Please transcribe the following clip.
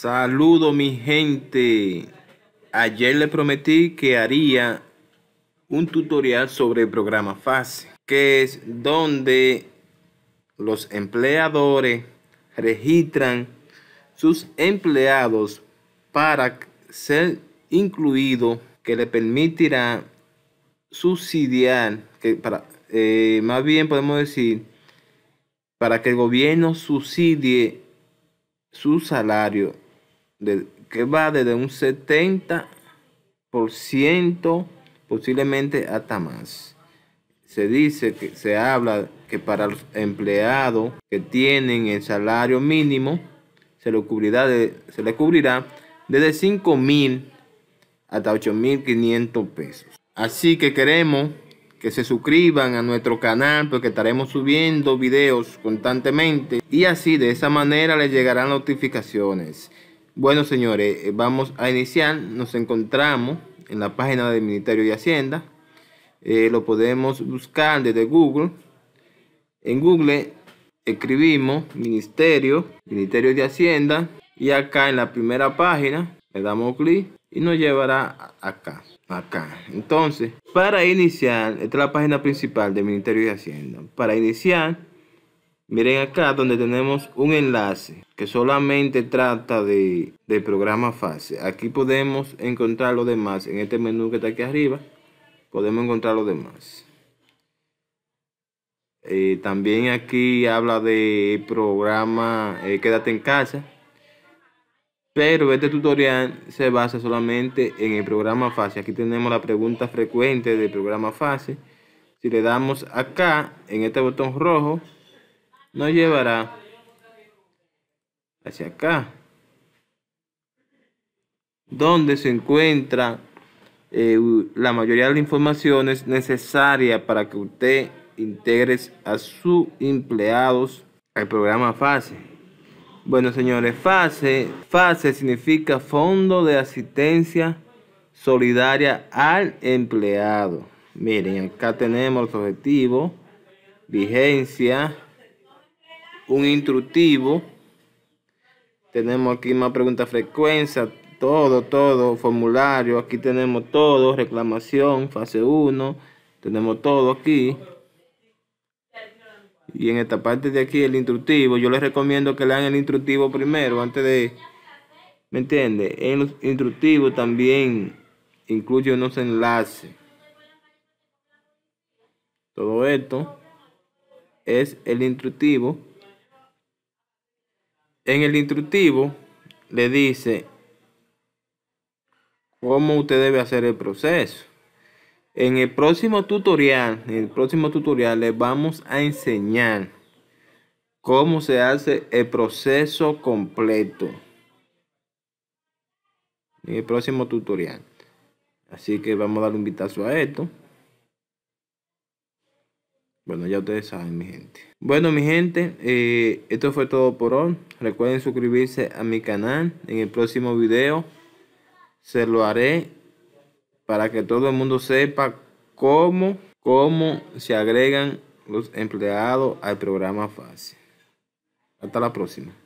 Saludo mi gente. Ayer le prometí que haría un tutorial sobre el programa FASE, que es donde los empleadores registran sus empleados para ser incluido que le permitirá subsidiar, que para, eh, más bien podemos decir, para que el gobierno subsidie su salario que va desde un 70% posiblemente hasta más. Se dice que se habla que para los empleados que tienen el salario mínimo se le cubrirá, de, se le cubrirá desde 5 mil hasta mil 8.500 pesos. Así que queremos que se suscriban a nuestro canal porque estaremos subiendo videos constantemente y así de esa manera les llegarán notificaciones. Bueno, señores, eh, vamos a iniciar. Nos encontramos en la página del Ministerio de Hacienda. Eh, lo podemos buscar desde Google. En Google escribimos Ministerio, Ministerio de Hacienda. Y acá en la primera página le damos clic y nos llevará acá. Acá. Entonces, para iniciar, esta es la página principal del Ministerio de Hacienda. Para iniciar, Miren acá donde tenemos un enlace que solamente trata de, programa fase. Aquí podemos encontrar lo demás. En este menú que está aquí arriba podemos encontrar lo demás. Eh, también aquí habla de programa eh, Quédate en casa. Pero este tutorial se basa solamente en el programa fase. Aquí tenemos la pregunta frecuente del programa fase. Si le damos acá en este botón rojo, nos llevará hacia acá, donde se encuentra eh, la mayoría de las informaciones necesarias para que usted integre a sus empleados al programa FASE. Bueno, señores, FASE, FASE significa Fondo de Asistencia Solidaria al Empleado. Miren, acá tenemos los objetivos, vigencia, un instructivo. Tenemos aquí más preguntas frecuencia, todo, todo, formulario. Aquí tenemos todo, reclamación, fase 1. Tenemos todo aquí. Y en esta parte de aquí, el instructivo, yo les recomiendo que lean el instructivo primero, antes de... ¿Me entiende? los instructivos también incluye unos enlaces. Todo esto es el instructivo. En el instructivo le dice cómo usted debe hacer el proceso. En el próximo tutorial, en el próximo tutorial le vamos a enseñar cómo se hace el proceso completo. En el próximo tutorial. Así que vamos a dar un vistazo a esto. Bueno, ya ustedes saben, mi gente. Bueno, mi gente, eh, esto fue todo por hoy. Recuerden suscribirse a mi canal. En el próximo video se lo haré para que todo el mundo sepa cómo, cómo se agregan los empleados al programa fácil Hasta la próxima.